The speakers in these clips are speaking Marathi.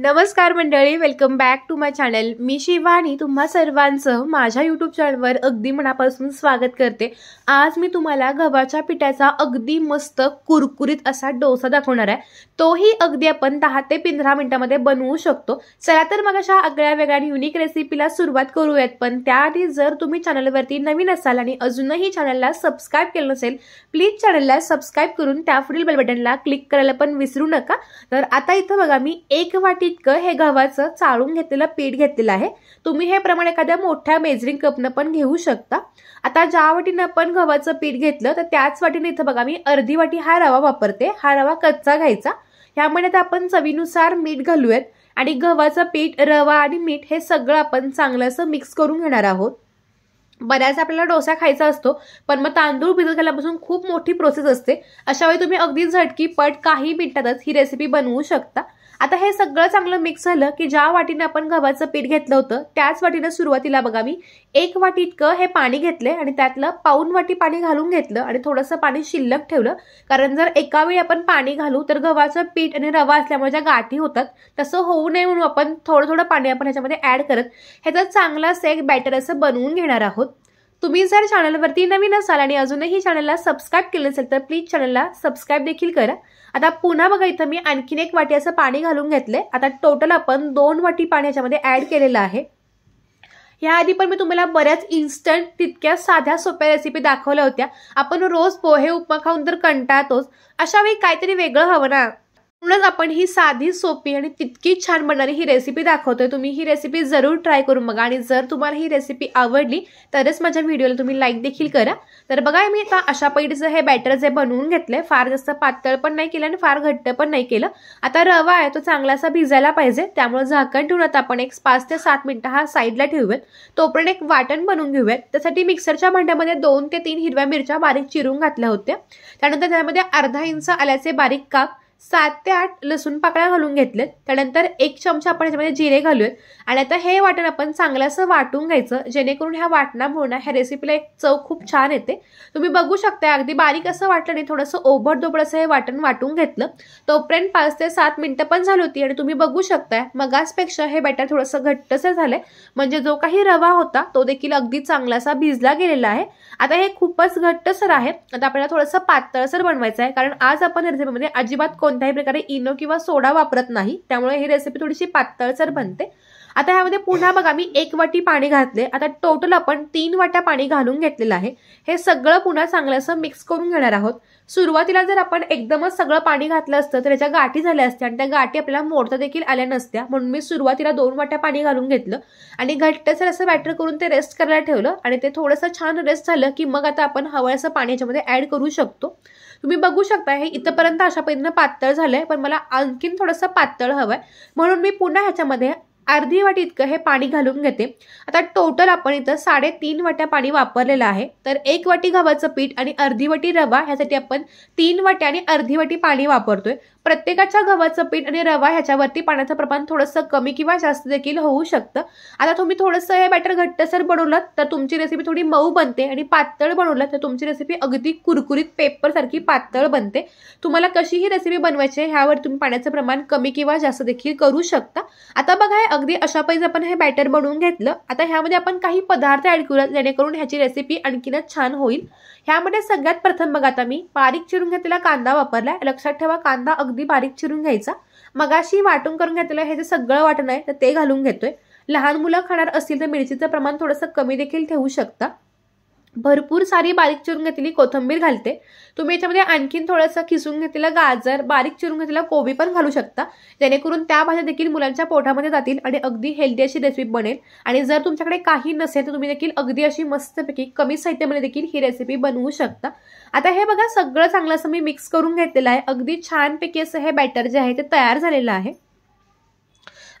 नमस्कार मंडळी welcome back to my channel मी शिवानी तुम्हा सर्वांचं माझ्या यूट्यूब चॅनलवर अगदी मनापासून स्वागत करते आज मी तुम्हाला गव्हाच्या पिठाचा अगदी मस्त कुरकुरीत असा डोसा दाखवणार आहे तोही अगदी आपण दहा ते पंधरा मिनिटामध्ये बनवू शकतो चला तर मग अशा आगळ्या वेगळ्या युनिक रेसिपीला सुरुवात करूयात पण त्याआधी जर तुम्ही चॅनलवरती नवीन असाल आणि अजूनही चॅनलला सबस्क्राईब केलं नसेल प्लीज चॅनलला सबस्क्राईब करून त्या पुढील बेल क्लिक करायला पण विसरू नका तर आता इथं बघा मी एक वाटी इतकं हे गव्हाचं चाळून घेतलेलं पीठ घेतलेलं आहे तुम्ही हे प्रमाण एखाद्या मोठ्या मेजरिंग कपनं पण घेऊ शकता आता ज्या वाटीनं आपण गव्हाचं पीठ घेतलं तर त्याच वाटीने इथं बघा मी अर्धी वाटी हा रवा वापरते हा रवा कच्चा घ्यायचा ह्यामध्ये आपण चवीनुसार मीठ घालूयात आणि गव्हाचं पीठ रवा आणि मीठ हे सगळं आपण चांगलं असं मिक्स करून घेणार आहोत बऱ्याच आपल्याला डोसा खायचा असतो पण मग तांदूळ भिजत झाल्यापासून खूप मोठी प्रोसेस असते अशावेळी तुम्ही अगदी झटकी पट काही मिनिटातच ही रेसिपी बनवू शकता आता हे सगळं चांगलं मिक्स झालं की ज्या वाटीने आपण गव्हाचं पीठ घेतलं होतं त्याच वाटीनं सुरुवातीला बघा मी एक वाटी इतकं हे पाणी घेतलंय आणि त्यातलं पाऊन वाटी पाणी घालून घेतलं आणि थोडंसं पाणी शिल्लक ठेवलं कारण जर एका वेळी आपण पाणी घालू तर गव्हाचं पीठ आणि रवा असल्यामुळे ज्या गाठी होतात तसं होऊ नये म्हणून आपण थोडं थोडं पाणी आपण ह्याच्यामध्ये ॲड करत ह्याचा चांगला असं एक बॅटर असं बनवून घेणार आहोत तुम्ही जर चॅनलवरती नवीन असाल आणि अजूनही चॅनलला सबस्क्राईब केलं नसेल तर प्लीज चॅनलला सबस्क्राईब देखील करा आता पुन्हा बघा इथं मी आणखीन एक वाटी असं पाणी घालून घेतले आता टोटल आपण दोन वाटी पाणी याच्यामध्ये ॲड केलेलं आहे याआधी पण मी तुम्हाला बऱ्याच इन्स्टंट तितक्या साध्या सोप्या रेसिपी दाखवल्या होत्या आपण रोज पोहे उपमा खाऊन तर कंटाळतोच अशा वेळी काहीतरी वेगळं हवं ना म्हणूनच आपण ही साधी सोपी आणि तितकी छान बनणारी ही रेसिपी दाखवतोय तुम्ही ही रेसिपी जरूर ट्राय करून बघा आणि जर तुम्हाला ही रेसिपी आवडली तरच माझ्या व्हिडिओला तुम्ही लाईक देखील करा तर बघा मी आता अशा पैठीचं हे बॅटर जे बनवून घेतलंय फार जास्त पातळ पण नाही केलं आणि फार घट्ट पण नाही केलं आता रवा आहे तो चांगलासा भिजायला पाहिजे त्यामुळे झाकण ठेवून आता आपण एक पाच ते सात मिनटं हा साईडला ठेवूयात तोपर्यंत एक वाटण बनवून घेऊयात त्यासाठी मिक्सरच्या भांड्यामध्ये दोन ते तीन हिरव्या मिरच्या बारीक चिरून घातल्या होत्या त्यानंतर त्यामध्ये अर्धा इंच आल्याचे बारीक काप सात ते आठ लसूण पाकळ्या घालून घेतलेत त्यानंतर एक चमचा आपण ह्याच्यामध्ये जिरे घालूयात आणि आता हे वाटण आपण चांगलं असं वाटून घ्यायचं जेणेकरून ह्या वाटणामुळे ह्या रेसिपीला एक चव खूप छान येते तुम्ही बघू शकता अगदी बारीक असं वाटलं आणि थोडंसं ओबड दोबड असं हे वाटण वाटून घेतलं तोपर्यंत पाच ते सात मिनटं पण झाली होती आणि तुम्ही बघू शकताय मगासपेक्षा हे बॅटर थोडंसं घट्टसं झालंय म्हणजे जो काही रवा होता तो देखील अगदी चांगलासा भिजला गेलेला आहे आता हे खूपच घट्टसर आहे आता आपल्याला थोडंसं पातळसर बनवायचं आहे कारण आज आपण रेसिपीमध्ये अजिबात कोणत्याही प्रकारे इनो किंवा सोडा वापरत नाही त्यामुळे ही रेसिपी थोडीशी पातळसर बनते आता ह्यामध्ये पुन्हा बघा मी एक वाटी पाणी घातले आता टोटल आपण तीन वाट्या पाणी घालून घेतलेलं आहे हे सगळं पुन्हा चांगलं असं मिक्स करून घेणार आहोत सुरुवातीला जर आपण एकदमच सगळं पाणी घातलं असतं तर त्याच्या गाठी झाल्या असत्या आणि त्या गाठी आपल्याला मोडता देखील आल्या नसत्या म्हणून मी सुरुवातीला दोन वाट्या पाणी घालून घेतलं आणि घट्टसर असं बॅटर करून ते रेस्ट करायला ठेवलं आणि ते थोडंसं छान रेस्ट झालं की मग आता आपण हवं असं पाणी याच्यामध्ये ऍड करू शकतो तुम्ही बघू शकता हे इथंपर्यंत अशा पद्धतीनं पातळ झालंय आहे पण मला आणखीन थोडंसं पातळ हवं आहे म्हणून मी पुन्हा ह्याच्यामध्ये अर्धी वाटी इतकं हे पाणी घालून घेते आता टोटल आपण इथं साडेतीन वाट्या पाणी वापरलेलं आहे तर एक वाटी गव्हाचं पीठ आणि अर्धी वाटी रवा ह्यासाठी आपण तीन वाट्या आणि अर्धी वाटी पाणी वापरतोय प्रत्येकाच्या गव्हाचं पीठ आणि रवा ह्याच्यावरती पाण्याचं प्रमाण थोडंसं कमी किंवा जास्त देखील होऊ शकतं आता तुम्ही थोडंसं हे बॅटर घट्टसर बनवलं तर तुमची रेसिपी थोडी मऊ बनते आणि पातळ बनवलं तर तुमची रेसिपी अगदी कुरकुरीत पेपरसारखी पातळ बनते तुम्हाला कशी ही रेसिपी बनवायची आहे ह्यावर तुम्ही पाण्याचं प्रमाण कमी किंवा जास्त देखील करू शकता आता बघा अगदी अशा पैसे आपण हे बॅटर बनवून घेतलं आता ह्यामध्ये आपण काही पदार्थ ऍड करूया जेणेकरून ह्याची रेसिपी आणखीनच छान होईल ह्यामध्ये सगळ्यात प्रथम बघा आता मी बारीक चिरून घेतलेला कांदा वापरला लक्षात ठेवा कांदा अगदी अगदी बारीक चिरून घ्यायचा मगाशी वाटून करून घेतलेलं हे जे सगळं वाटण आहे तर ते घालून घेतोय लहान मुलं खाणार असतील तर मिरचीचं प्रमाण थोडंसं कमी देखील ठेवू शकता भरपूर सारी बारीक चिरून घेतलेली कोथंबीर घालते तुम्ही याच्यामध्ये आणखीन थोडंसं खिसून घेतलेलं गाजर बारीक चिरून घेतलेला कोबी पण घालू शकता जेणेकरून त्या भाज्या देखील मुलांच्या पोटामध्ये जातील आणि अगदी हेल्दी अशी रेसिपी बनेल आणि जर तुमच्याकडे काही नसेल तर तुम्ही देखील अगदी अशी मस्तपैकी कमी साहित्यामध्ये देखील ही रेसिपी बनवू शकता आता हे बघा सगळं चांगलं असं मी मिक्स करून घेतलेलं आहे अगदी छानपैकी असं हे बॅटर जे आहे ते तयार झालेलं आहे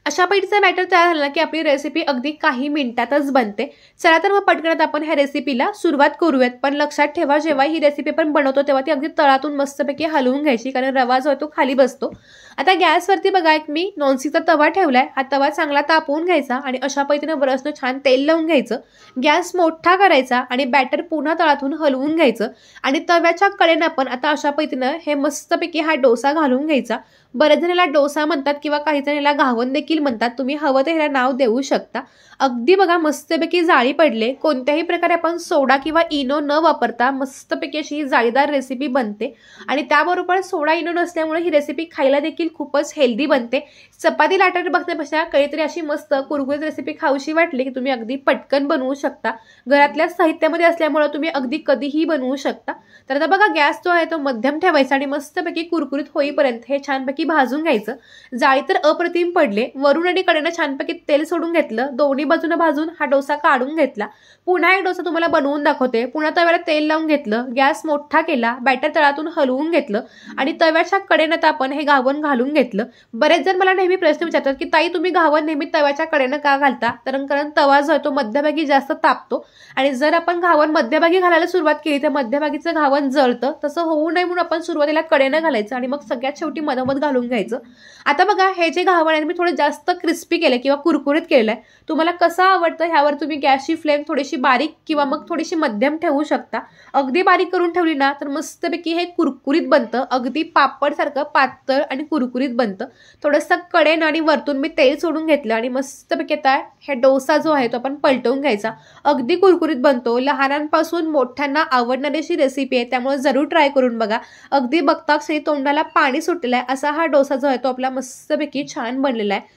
अशा बॅटर तयार झाला की आपली रेसिपी अगदी काही मिनिटातच बनते चला तर मग पटकनात आपण ह्या रेसिपीला सुरुवात करूयात पण लक्षात ठेवा जेव्हा ही रेसिपी आपण बनवतो तेव्हा ती अगदी तळातून मस्तपैकी हलवून घ्यायची कारण रवा जो आहे तो खाली बसतो आता गॅसवरती बघा एक मी नॉनस्टिकचा तवा ठेवलाय हा तवा चांगला तापवून घ्यायचा आणि अशा पद्धतीनं ब्रशनं छान तेल लावून घ्यायचं गॅस मोठा करायचा आणि बॅटर पुन्हा तळातून हलवून घ्यायचं आणि तव्याच्या कडेनं आपण आता अशा हे मस्तपैकी हा डोसा घालून घ्यायचा बरेच जण डोसा म्हणतात किंवा काही जण याला घावन देखील म्हणतात तुम्ही हवं ते ह्याला नाव देऊ शकता अगदी बघा मस्तपैकी जाळी पडले कोणत्याही प्रकारे आपण सोडा किंवा इनो न वापरता मस्तपैकी अशी ही जाळीदार रेसिपी बनते आणि त्याबरोबर सोडा इनो नसल्यामुळे ही रेसिपी खायला देखील खूपच हेल्दी बनते चपाती लाटारी बघण्यापेक्षा काहीतरी अशी मस्त कुरकुरीत रेसिपी खाऊशी वाटली की तुम्ही अगदी पटकन बनवू शकता घरातल्या साहित्यामध्ये असल्यामुळे तुम्ही अगदी कधीही बनवू शकता तर आता बघा गॅस जो आहे तो मध्यम ठेवायचा आणि मस्तपैकी कुरकुरीत होईपर्यंत हे छानपैकी भाजून घ्यायचं जाळी तर अप्रतिम पडले व वरून आणि कडेनं छानपैकी तेल सोडून घेतलं दोन्ही बाजूने भाजून हा डोसा काढून घेतला पुन्हा एक डोसा तुम्हाला बनवून दाखवते पुन्हा तव्याला तेल लावून घेतलं गॅस मोठा केला बॅटर तळातून हलवून घेतलं आणि तव्याच्या कडेनं आपण हे गावण घालून घेतलं बरेच जण मला नेहमी प्रश्न विचारतात की ताई तुम्ही गावण नेहमी तव्याच्या कडेनं का घालता कारण कारण तवा जो आहे तो मध्यभागी जास्त तापतो आणि जर आपण घावण मध्यभागी घालायला सुरुवात केली तर मध्यभागीचं घावण जळतं तसं होऊ नये म्हणून आपण सुरुवातीला कडेनं घालायचं आणि मग सगळ्यात शेवटी मधोमध घालून घ्यायचं आता बघा हे जे घावण आहे मी थोडे जास्त जास्त क्रिस्पी केलं किंवा कुरकुरीत केलेलं आहे तुम्हाला कसं आवडतं ह्यावर तुम्ही गॅसची फ्लेम थोडीशी बारीक किंवा मग थोडीशी मध्यम ठेवू शकता अगदी बारीक करून ठेवली ना तर मस्तपैकी हे कुरकुरीत बनतं अगदी पापडसारखं पातळ आणि कुरकुरीत बनतं थोडंसं कडेन आणि वरतून मी तेल सोडून घेतलं आणि मस्तपैकी आता हे डोसा जो आहे तो आपण पलटवून घ्यायचा अगदी कुरकुरीत बनतो लहानांपासून मोठ्यांना आवडणारी अशी रेसिपी आहे त्यामुळे जरूर ट्राय करून बघा अगदी बघता तोंडाला पाणी सुटलेलं आहे असा हा डोसा जो आहे तो आपला मस्तपैकी छान बनलेला आहे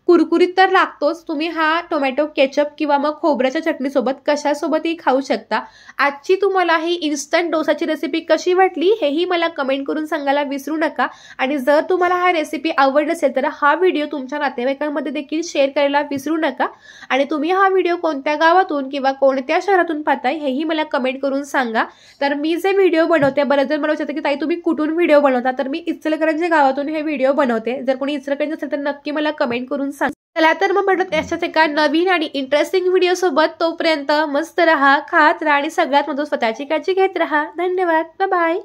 कुरकुरीत तर लागतोच तुम्ही हा टोमॅटो केचप किंवा मग खोबऱ्याच्या चटणीसोबत कशासोबतही खाऊ शकता आजची तुम्हाला ही इन्स्टंट डोसाची रेसिपी कशी वाटली हेही मला कमेंट करून सांगायला विसरू नका आणि जर तुम्हाला हा रेसिपी आवडली असेल तर हा व्हिडिओ तुमच्या नातेवाईकांमध्ये देखील शेअर करायला विसरू नका आणि तुम्ही हा व्हिडिओ कोणत्या गावातून किंवा कोणत्या शहरातून पाहताय हेही मला कमेंट करून सांगा तर मी जे व्हिडिओ बनवते बरेच जण मला शकते की ताई तुम्ही कुठून व्हिडिओ बनवता तर मी इचलकरंजी गावातून हे व्हिडिओ बनवते जर कोणी इचलकरंजी असेल तर नक्की मला कमेंट करून चला तर मग म्हणत अशाच एका नवीन आणि इंटरेस्टिंग व्हिडिओ सोबत तोपर्यंत मस्त रहा खात राहा आणि सगळ्यात मधून स्वतःची काळजी घेत राहा धन्यवाद बाय